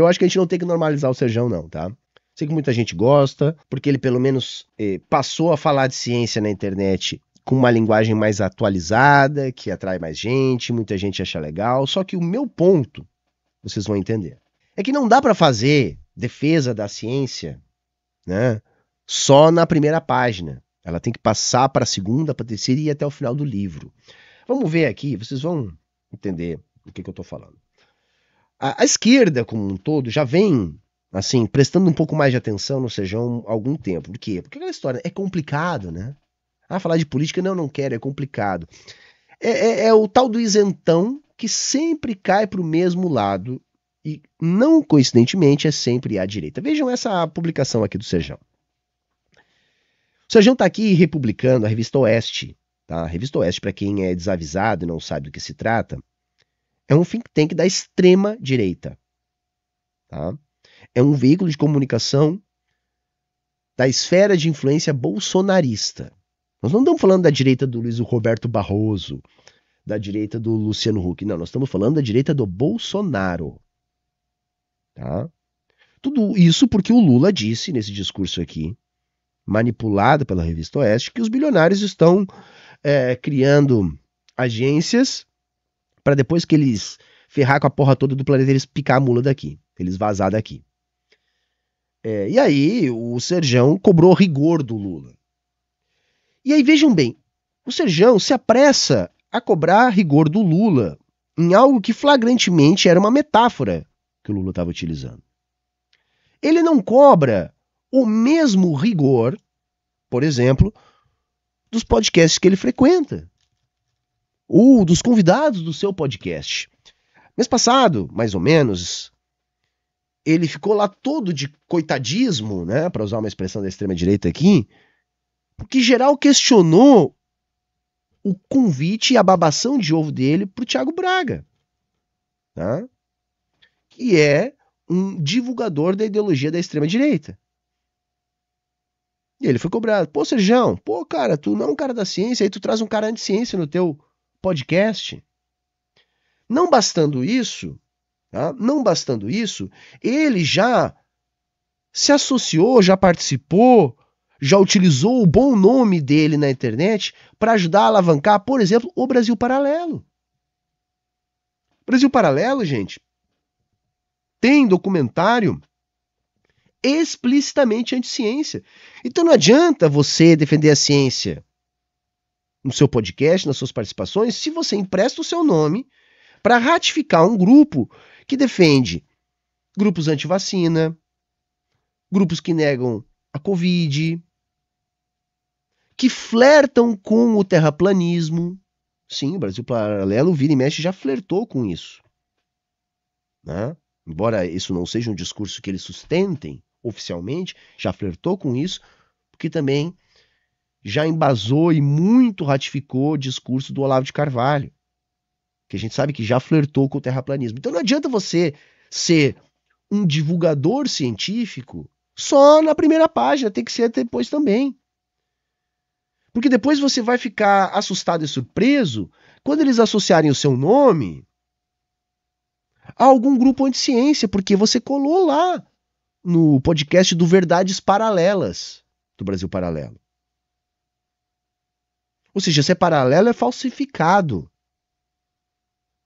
Eu acho que a gente não tem que normalizar o Serjão, não, tá? Sei que muita gente gosta, porque ele pelo menos eh, passou a falar de ciência na internet com uma linguagem mais atualizada, que atrai mais gente, muita gente acha legal. Só que o meu ponto, vocês vão entender, é que não dá para fazer defesa da ciência, né? Só na primeira página. Ela tem que passar para a segunda, para a terceira e até o final do livro. Vamos ver aqui, vocês vão entender o que, que eu estou falando. A, a, esquerda como um todo já vem assim prestando um pouco mais de atenção no Sejão há algum tempo. Por quê? Porque aquela história é complicado, né? Ah, falar de política não, não quero, é complicado. É, é, é o tal do isentão que sempre cai para o mesmo lado e não coincidentemente é sempre à direita. Vejam essa publicação aqui do Sejão. O Sejão está aqui republicando a revista Oeste, tá? A revista Oeste para quem é desavisado e não sabe do que se trata, é um think tank da extrema direita. Tá? É um veículo de comunicação da esfera de influência bolsonarista. Nós não estamos falando da direita do Luiz Roberto Barroso, da direita do Luciano Huck, não, nós estamos falando da direita do Bolsonaro. Tá? Tudo isso porque o Lula disse nesse discurso aqui, manipulado pela revista Oeste, que os bilionários estão é, criando agências para depois que eles ferrar com a porra toda do planeta, eles picar a mula daqui, eles vazar daqui. É, e aí o Serjão cobrou rigor do Lula. E aí vejam bem, o Serjão se apressa a cobrar rigor do Lula em algo que flagrantemente era uma metáfora que o Lula estava utilizando. Ele não cobra o mesmo rigor, por exemplo, dos podcasts que ele frequenta ou dos convidados do seu podcast. Mês passado, mais ou menos, ele ficou lá todo de coitadismo, né, para usar uma expressão da extrema direita aqui, porque geral questionou o convite e a babação de ovo dele pro Tiago Thiago Braga, tá? que é um divulgador da ideologia da extrema direita. E ele foi cobrado. Pô, Serjão, pô, cara, tu não é um cara da ciência, aí tu traz um cara anti-ciência no teu podcast. Não bastando isso, tá? não bastando isso, ele já se associou, já participou, já utilizou o bom nome dele na internet para ajudar a alavancar, por exemplo, o Brasil Paralelo. Brasil Paralelo, gente, tem documentário explicitamente anti-ciência. Então não adianta você defender a ciência no seu podcast, nas suas participações, se você empresta o seu nome para ratificar um grupo que defende grupos anti-vacina, grupos que negam a Covid, que flertam com o terraplanismo. Sim, o Brasil Paralelo, vira e mexe, já flertou com isso. Né? Embora isso não seja um discurso que eles sustentem oficialmente, já flertou com isso, porque também já embasou e muito ratificou o discurso do Olavo de Carvalho, que a gente sabe que já flertou com o terraplanismo. Então não adianta você ser um divulgador científico só na primeira página, tem que ser depois também. Porque depois você vai ficar assustado e surpreso quando eles associarem o seu nome a algum grupo anti-ciência, porque você colou lá no podcast do Verdades Paralelas, do Brasil Paralelo. Ou seja, ser paralelo, é falsificado.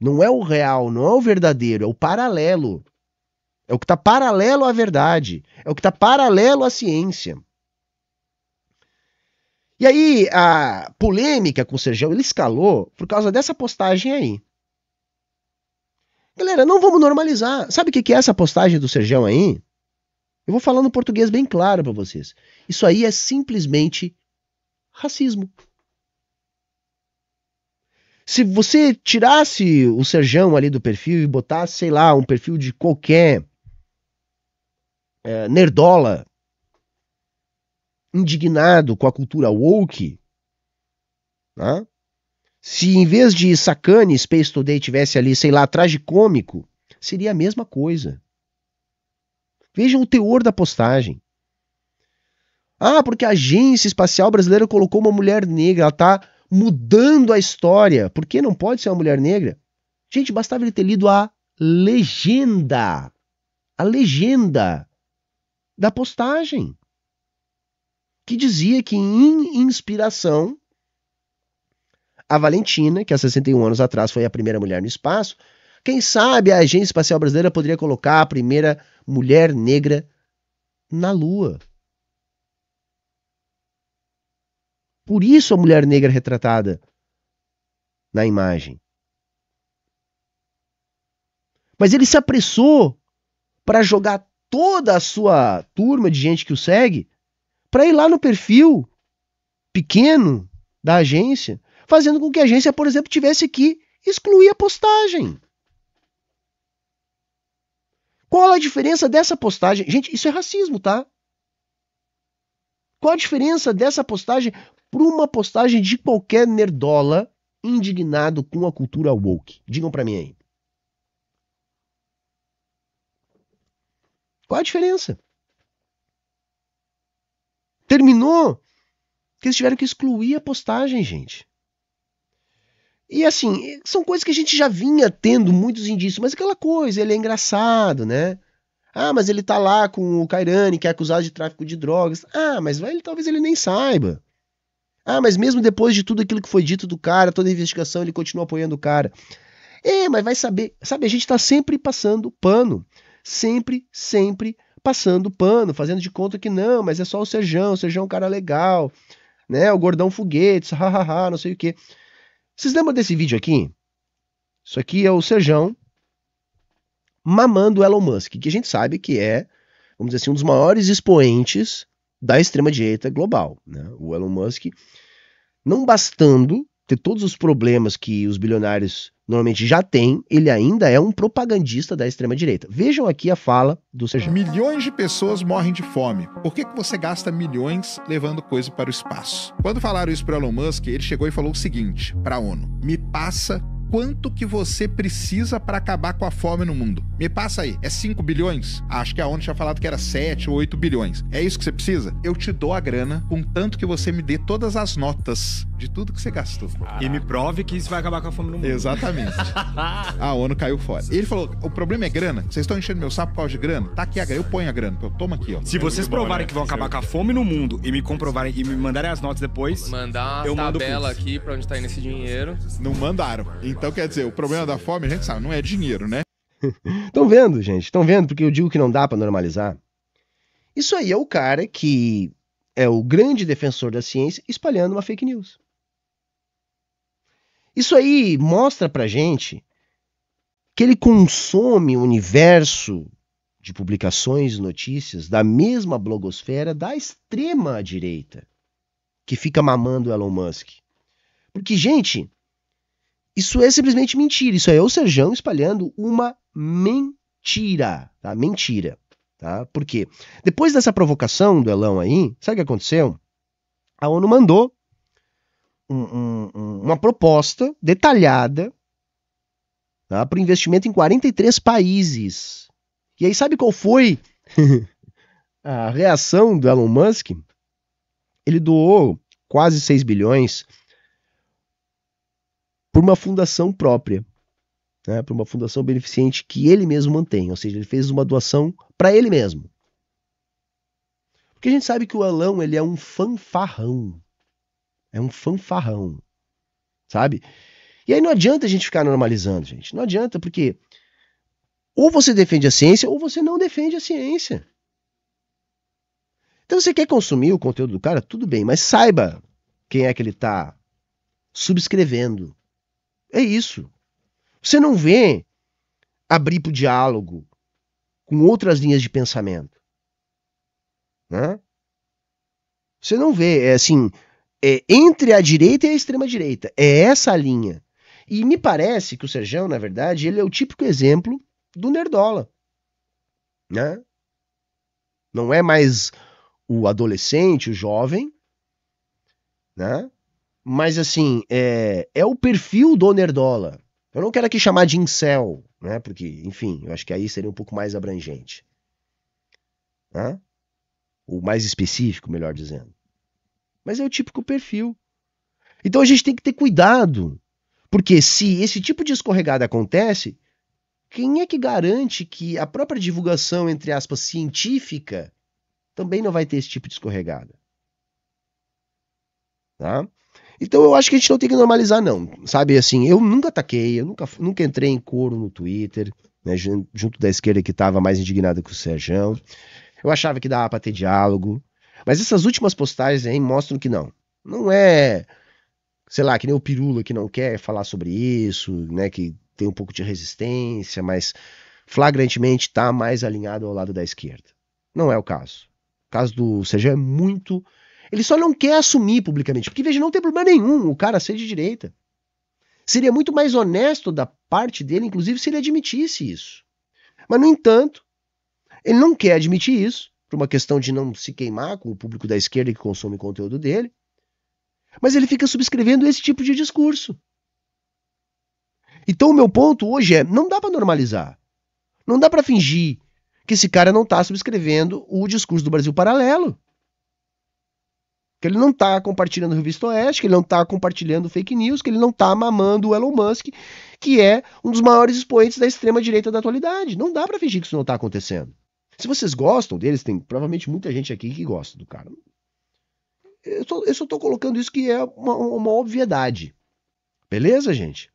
Não é o real, não é o verdadeiro, é o paralelo. É o que está paralelo à verdade. É o que está paralelo à ciência. E aí, a polêmica com o Sergião, ele escalou por causa dessa postagem aí. Galera, não vamos normalizar. Sabe o que é essa postagem do Sergião aí? Eu vou falar no português bem claro para vocês. Isso aí é simplesmente racismo. Se você tirasse o Serjão ali do perfil e botasse, sei lá, um perfil de qualquer é, nerdola indignado com a cultura woke, né? se em vez de sacane Space Today tivesse ali, sei lá, traje cômico, seria a mesma coisa. Vejam o teor da postagem. Ah, porque a Agência Espacial Brasileira colocou uma mulher negra, ela tá mudando a história. Por que não pode ser uma mulher negra? Gente, bastava ele ter lido a legenda. A legenda da postagem. Que dizia que, em inspiração, a Valentina, que há 61 anos atrás foi a primeira mulher no espaço, quem sabe a Agência Espacial Brasileira poderia colocar a primeira mulher negra na Lua. Por isso a mulher negra é retratada na imagem. Mas ele se apressou para jogar toda a sua turma de gente que o segue para ir lá no perfil pequeno da agência, fazendo com que a agência, por exemplo, tivesse que excluir a postagem. Qual a diferença dessa postagem? Gente, isso é racismo, tá? Qual a diferença dessa postagem por uma postagem de qualquer nerdola indignado com a cultura woke. Digam para mim aí. Qual a diferença? Terminou que eles tiveram que excluir a postagem, gente. E assim, são coisas que a gente já vinha tendo muitos indícios, mas aquela coisa, ele é engraçado, né? Ah, mas ele tá lá com o Kairani, que é acusado de tráfico de drogas. Ah, mas ele, talvez ele nem saiba. Ah, mas mesmo depois de tudo aquilo que foi dito do cara, toda a investigação, ele continua apoiando o cara. É, mas vai saber. Sabe, a gente está sempre passando pano. Sempre, sempre passando pano, fazendo de conta que não, mas é só o Serjão, o Serjão é um cara legal, né? O gordão foguetes, hahaha, não sei o quê. Vocês lembram desse vídeo aqui? Isso aqui é o Serjão mamando Elon Musk, que a gente sabe que é, vamos dizer assim, um dos maiores expoentes da extrema-direita global. Né? O Elon Musk, não bastando ter todos os problemas que os bilionários normalmente já têm, ele ainda é um propagandista da extrema-direita. Vejam aqui a fala do Sérgio. Milhões de pessoas morrem de fome. Por que, que você gasta milhões levando coisa para o espaço? Quando falaram isso para o Elon Musk, ele chegou e falou o seguinte para a ONU: me passa quanto que você precisa para acabar com a fome no mundo. Me passa aí, é 5 bilhões? Ah, acho que a ONU tinha falado que era 7 ou 8 bilhões. É isso que você precisa? Eu te dou a grana, contanto que você me dê todas as notas de tudo que você gastou. Caraca. E me prove que isso vai acabar com a fome no mundo. Exatamente. a ONU caiu fora. Ele falou: o problema é grana. Vocês estão enchendo meu saco por causa de grana? Tá aqui a grana. Eu ponho a grana. Eu tomo aqui, ó. Se vocês provarem que vão acabar com a fome no mundo e me comprovarem e me mandarem as notas depois. Mandar uma tabela aqui pra onde tá indo esse dinheiro. Não mandaram. Então, quer dizer, o problema da fome, a gente sabe, não é dinheiro, né? Estão vendo, gente? Estão vendo? Porque eu digo que não dá para normalizar. Isso aí é o cara que é o grande defensor da ciência espalhando uma fake news. Isso aí mostra pra gente que ele consome o universo de publicações e notícias da mesma blogosfera da extrema direita que fica mamando Elon Musk. Porque, gente, isso é simplesmente mentira. Isso é o Serjão espalhando uma mentira. Tá? Mentira. Tá? Por quê? Depois dessa provocação do Elão aí, sabe o que aconteceu? A ONU mandou um, uma proposta detalhada tá, para investimento em 43 países. E aí, sabe qual foi a reação do Elon Musk? Ele doou quase 6 bilhões por uma fundação própria, né, para uma fundação beneficente que ele mesmo mantém, ou seja, ele fez uma doação para ele mesmo. Porque a gente sabe que o Elão ele é um fanfarrão. É um fanfarrão. Sabe? E aí não adianta a gente ficar normalizando, gente. Não adianta, porque ou você defende a ciência ou você não defende a ciência. Então você quer consumir o conteúdo do cara, tudo bem, mas saiba quem é que ele está subscrevendo. É isso. Você não vê abrir para o diálogo com outras linhas de pensamento. Né? Você não vê, é assim, é, entre a direita e a extrema-direita. É essa a linha. E me parece que o Serjão, na verdade, ele é o típico exemplo do Nerdola. Né? Não é mais o adolescente, o jovem, né? Mas assim, é, é o perfil do Nerdola. Eu não quero aqui chamar de incel, né? Porque, enfim, eu acho que aí seria um pouco mais abrangente. Né? Ou mais específico, melhor dizendo. Mas é o típico perfil. Então a gente tem que ter cuidado. Porque se esse tipo de escorregada acontece, quem é que garante que a própria divulgação, entre aspas, científica, também não vai ter esse tipo de escorregada? Tá? Então eu acho que a gente não tem que normalizar, não. Sabe assim, eu nunca ataquei, eu nunca, nunca entrei em coro no Twitter, né, junto da esquerda que estava mais indignada com o Serjão. Eu achava que dava para ter diálogo, mas essas últimas postagens aí mostram que não. Não é, sei lá, que nem o Pirula que não quer falar sobre isso, né? Que tem um pouco de resistência, mas flagrantemente está mais alinhado ao lado da esquerda. Não é o caso. O caso do Sérgio é muito. Ele só não quer assumir publicamente, porque veja, não tem problema nenhum o cara ser de direita. Seria muito mais honesto da parte dele, inclusive, se ele admitisse isso. Mas, no entanto, ele não quer admitir isso por uma questão de não se queimar com o público da esquerda que consome conteúdo dele. Mas ele fica subscrevendo esse tipo de discurso. Então o meu ponto hoje é, não dá para normalizar. Não dá para fingir que esse cara não tá subscrevendo o discurso do Brasil paralelo. Que ele não tá compartilhando Revista Oeste, que ele não tá compartilhando fake news, que ele não tá mamando o Elon Musk, que é um dos maiores expoentes da extrema direita da atualidade. Não dá para fingir que isso não tá acontecendo. Se vocês gostam deles, tem provavelmente muita gente aqui que gosta do cara. Eu só, eu só tô colocando isso que é uma, uma obviedade. Beleza, gente?